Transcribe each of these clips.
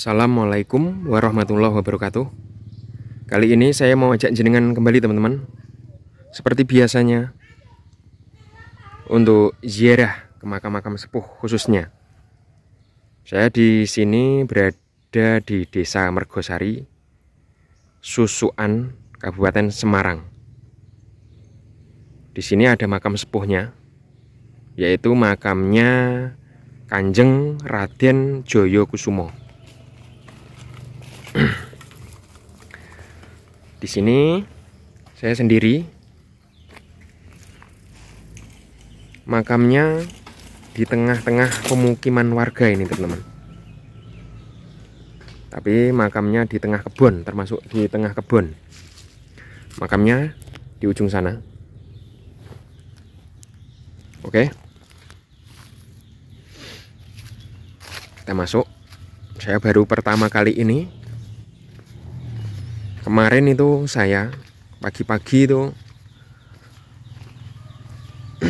Assalamualaikum warahmatullahi wabarakatuh Kali ini saya mau ajak jenengan kembali teman-teman Seperti biasanya Untuk ziarah ke makam-makam sepuh khususnya Saya di sini berada di desa Mergosari Susuan, Kabupaten Semarang Di sini ada makam sepuhnya Yaitu makamnya Kanjeng Raden Joyo Kusumo di sini saya sendiri. Makamnya di tengah-tengah pemukiman warga ini, teman-teman. Tapi makamnya di tengah kebun, termasuk di tengah kebun. Makamnya di ujung sana. Oke. Kita masuk. Saya baru pertama kali ini kemarin itu saya pagi-pagi itu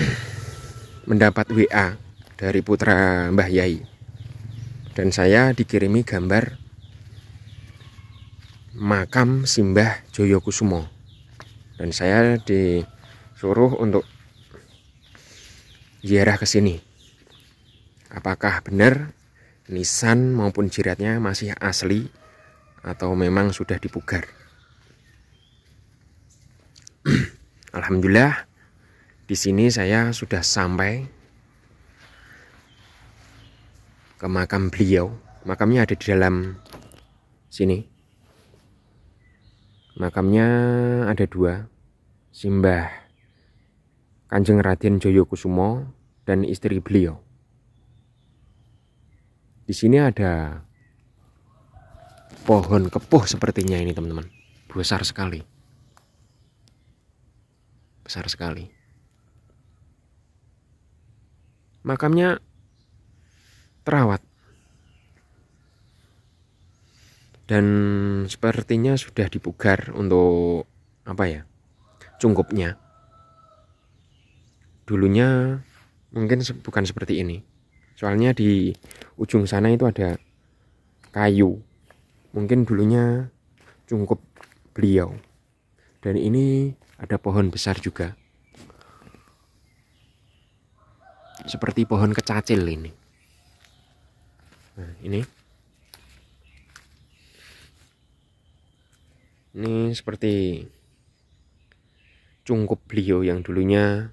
mendapat WA dari putra Mbah Yai dan saya dikirimi gambar makam Simbah Joyokusumo dan saya disuruh untuk ziarah ke sini apakah benar nisan maupun jiratnya masih asli atau memang sudah dipugar Alhamdulillah di sini saya sudah sampai ke makam beliau. Makamnya ada di dalam sini. Makamnya ada dua. Simbah Kanjeng Raden Joyokusumo dan istri beliau. Di sini ada pohon kepuh sepertinya ini teman-teman. Besar sekali besar sekali. Makamnya terawat. Dan sepertinya sudah dipugar untuk apa ya? Cungkupnya. Dulunya mungkin bukan seperti ini. Soalnya di ujung sana itu ada kayu. Mungkin dulunya cungkup beliau. Dan ini ada pohon besar juga. Seperti pohon kecacil ini. Nah, ini. Ini seperti cungkup beliau yang dulunya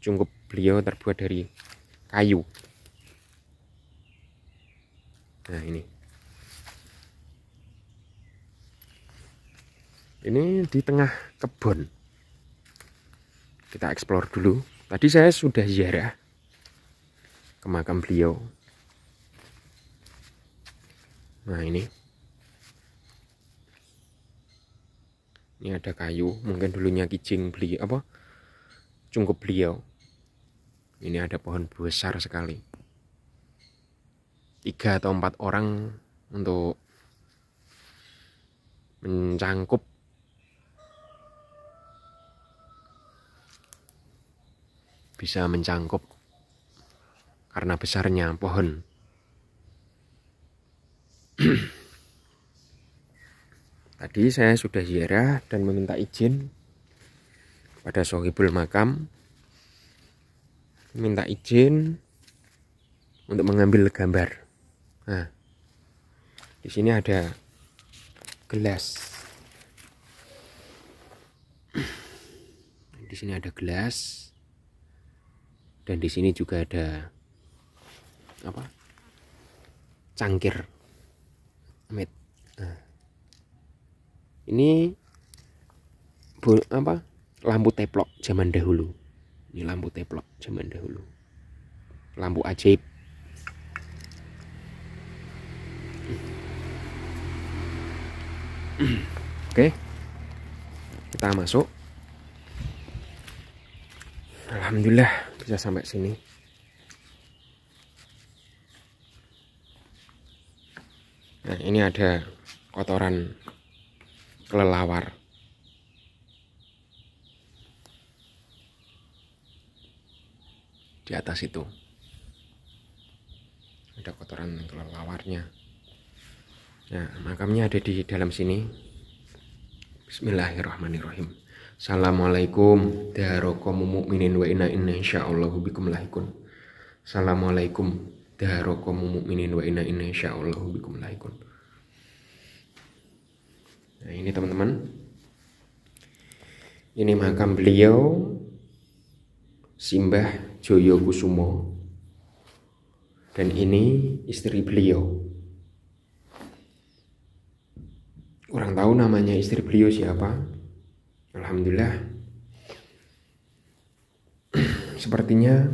cungkup beliau terbuat dari kayu. Nah, ini. ini di tengah kebun kita eksplor dulu tadi saya sudah ziarah ke makam beliau nah ini ini ada kayu mungkin dulunya kijing beli apa cungkup beliau ini ada pohon besar sekali tiga atau empat orang untuk mencangkup bisa mencangkup karena besarnya pohon. Tadi saya sudah ziarah dan meminta izin pada sohibul makam minta izin untuk mengambil gambar. Nah, di sini ada gelas. Di sini ada gelas dan di sini juga ada apa cangkir amit nah. ini bu, apa lampu teplok zaman dahulu ini lampu teplok zaman dahulu lampu ajaib Oke, kita masuk. Alhamdulillah bisa sampai sini nah ini ada kotoran kelelawar di atas itu ada kotoran kelelawarnya nah makamnya ada di dalam sini Bismillahirrahmanirrahim Assalamualaikum Daharokomu mu'minin wa inna inna insya'allahu bikum laikun Assalamualaikum Daharokomu mu'minin wa inna inna insya'allahu bikum laikun Nah ini teman-teman. Ini makam beliau Simbah Joyo Kusumo. Dan ini istri beliau. Kurang tahu namanya istri beliau siapa, Alhamdulillah Sepertinya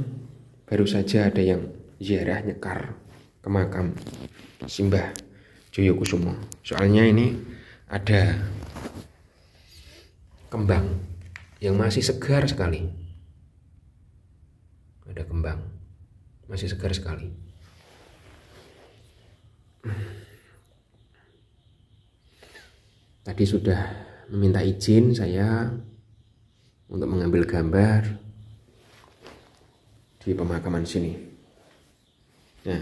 baru saja ada yang ziarah nyekar ke makam Simbah Joyo Kusumo Soalnya ini ada kembang yang masih segar sekali Ada kembang masih segar sekali Tadi sudah meminta izin saya untuk mengambil gambar di pemakaman sini. Nah,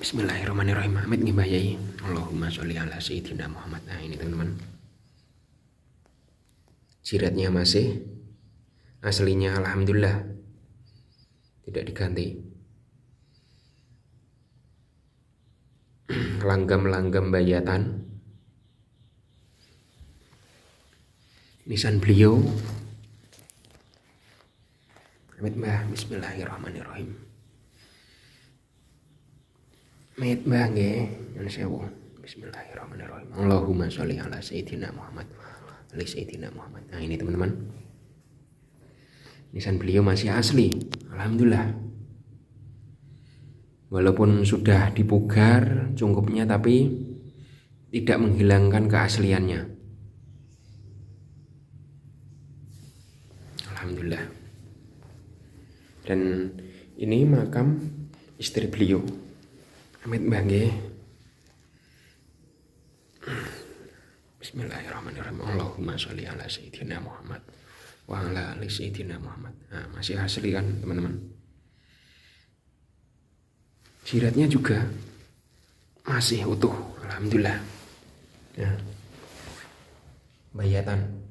Bismillahirrahmanirrahim. Amit ngibayai. Allahumma sholli ala sayyidina Muhammad. Nah, ini teman-teman. Jiratnya masih aslinya alhamdulillah tidak diganti. Langgam-langgam bayatan lisan beliau. Mbah, Bismillahirrahmanirrahim. mbah nge Yon sewo Bismillahirrahmanirrahim. Allahumma sholli ala sayyidina Muhammad. Ali sayyidina Muhammad. Nah, ini teman-teman. Nisan beliau masih asli. Alhamdulillah. Walaupun sudah dipugar cungkupnya tapi tidak menghilangkan keasliannya. Alhamdulillah dan ini makam istri beliau Amit Bangge Bismillahirrahmanirrahim Allahumma sholli ala Sayyidina Muhammad wa ala ali Sayyidina Muhammad nah, masih asli kan teman-teman Jiratnya juga masih utuh Alhamdulillah ya. bayatan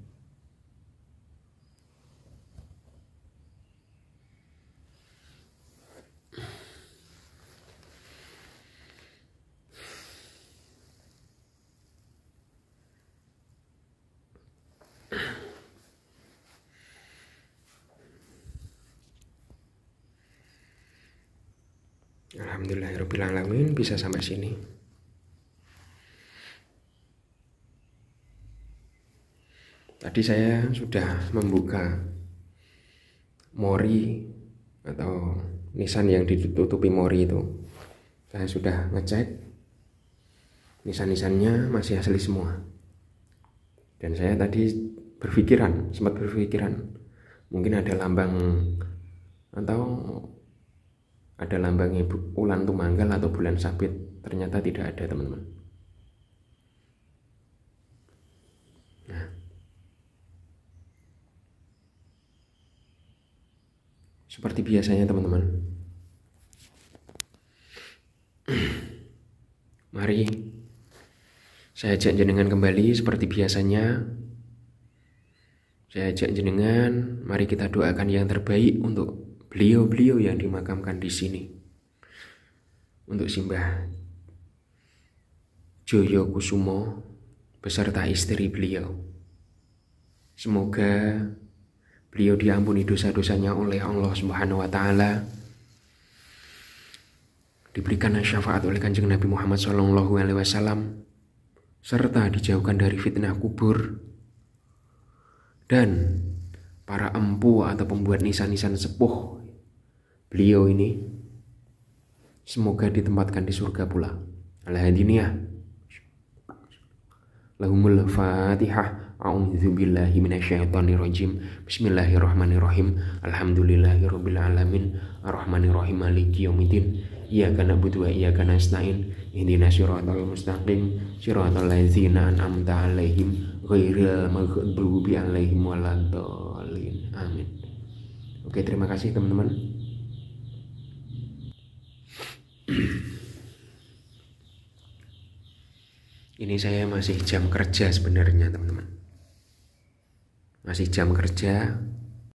Alhamdulillah ya Alhamdulillahirrahmanirrahim bisa sampai sini tadi saya sudah membuka mori atau nisan yang ditutupi mori itu saya sudah ngecek nisan-nisannya masih asli semua dan saya tadi berpikiran sempat berpikiran mungkin ada lambang atau ada lambangnya ulan tumanggal atau bulan sabit ternyata tidak ada teman-teman nah. seperti biasanya teman-teman mari saya ajak jenengan kembali seperti biasanya saya ajak jenengan mari kita doakan yang terbaik untuk beliau-beliau yang dimakamkan di sini untuk Simbah Joyo Kusumo beserta istri beliau. Semoga beliau diampuni dosa-dosanya oleh Allah Subhanahu wa taala. Diberikan syafaat oleh Kanjeng Nabi Muhammad Shallallahu alaihi wasallam serta dijauhkan dari fitnah kubur dan para empu atau pembuat nisan-nisan sepuh beliau ini semoga ditempatkan di surga pula alhamdulillah lahumul fatihah A'udzu billahi minasyaitonir rajim. Bismillahirrahmanirrahim. Alhamdulillahirabbil alamin. Arrahmanirrahim. Maliki yaumiddin. Iyyaka na'budu wa iyyaka nasta'in. Ihdinash shiratal mustaqim. Shiratal ladzina an'amta 'alaihim ghairil maghdubi 'alaihim waladdallin. Amin. Oke, terima kasih teman-teman. ini saya masih jam kerja sebenarnya teman-teman masih jam kerja